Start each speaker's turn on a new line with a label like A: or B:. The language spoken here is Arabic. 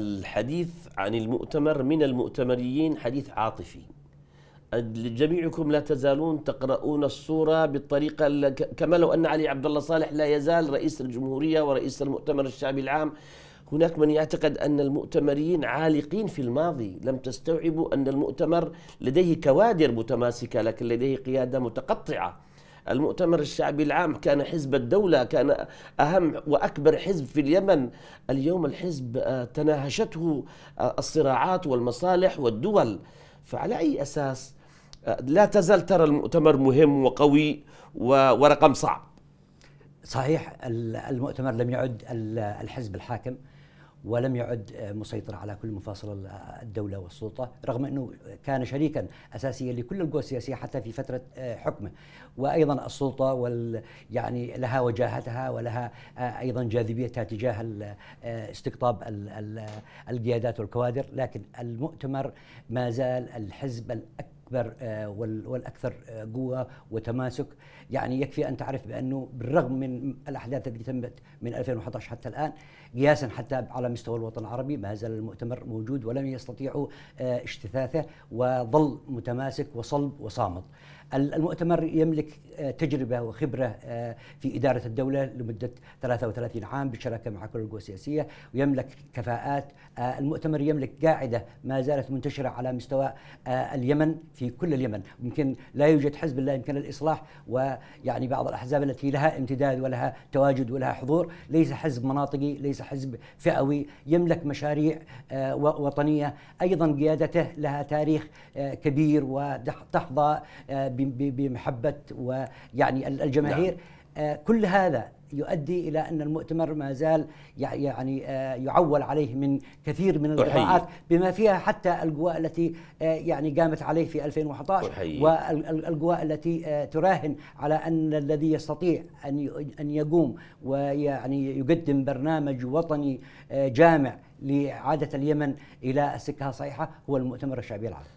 A: الحديث عن المؤتمر من المؤتمريين حديث عاطفي جميعكم لا تزالون تقرؤون الصورة بالطريقة كما لو أن علي عبد الله صالح لا يزال رئيس الجمهورية ورئيس المؤتمر الشعبي العام هناك من يعتقد أن المؤتمرين عالقين في الماضي لم تستوعبوا أن المؤتمر لديه كوادر متماسكة لكن لديه قيادة متقطعة المؤتمر الشعبي العام كان حزب الدولة كان أهم وأكبر حزب في اليمن اليوم الحزب آه، تناهشته آه، الصراعات والمصالح والدول فعلى أي أساس آه، لا تزال ترى المؤتمر مهم وقوي ورقم صعب
B: صحيح المؤتمر لم يعد الحزب الحاكم ولم يعد مسيطر على كل مفاصل الدولة والسلطة رغم أنه كان شريكا أساسيا لكل القوى السياسية حتى في فترة آه، حكمه وأيضا السلطة وال يعني لها وجاهتها ولها آه، أيضا جاذبيتها تجاه آه، استقطاب القيادات والكوادر لكن المؤتمر ما زال الحزب الأكثر الاكبر آه، والاكثر آه، قوه وتماسك يعني يكفي ان تعرف بانه بالرغم من الاحداث التي تمت من 2011 حتى الان قياسا حتى على مستوى الوطن العربي ما زال المؤتمر موجود ولم يستطيعوا اجتثاثه آه، وظل متماسك وصلب وصامت المؤتمر يملك آه، تجربة وخبرة آه، في إدارة الدولة لمدة 33 عام بالشراكة مع كل القوى السياسية ويملك كفاءات آه، المؤتمر يملك قاعدة ما زالت منتشرة على مستوى اليمن في كل اليمن يمكن لا يوجد حزب لا يمكن الإصلاح ويعني بعض الأحزاب التي لها امتداد ولها تواجد ولها حضور ليس حزب مناطقي ليس حزب فئوي يملك مشاريع وطنية أيضا قيادته لها تاريخ كبير وتحظى ب بمحبه ويعني الجماهير نعم. آه، كل هذا يؤدي الى ان المؤتمر ما زال يعني آه، يعول عليه من كثير من الاضاءات بما فيها حتى القوى التي آه، يعني قامت عليه في 2011 والقوى التي تراهن على ان الذي يستطيع ان ان يقوم ويعني يقدم برنامج وطني جامع لإعادة اليمن الى السكه الصحيحه هو المؤتمر الشعبي العربي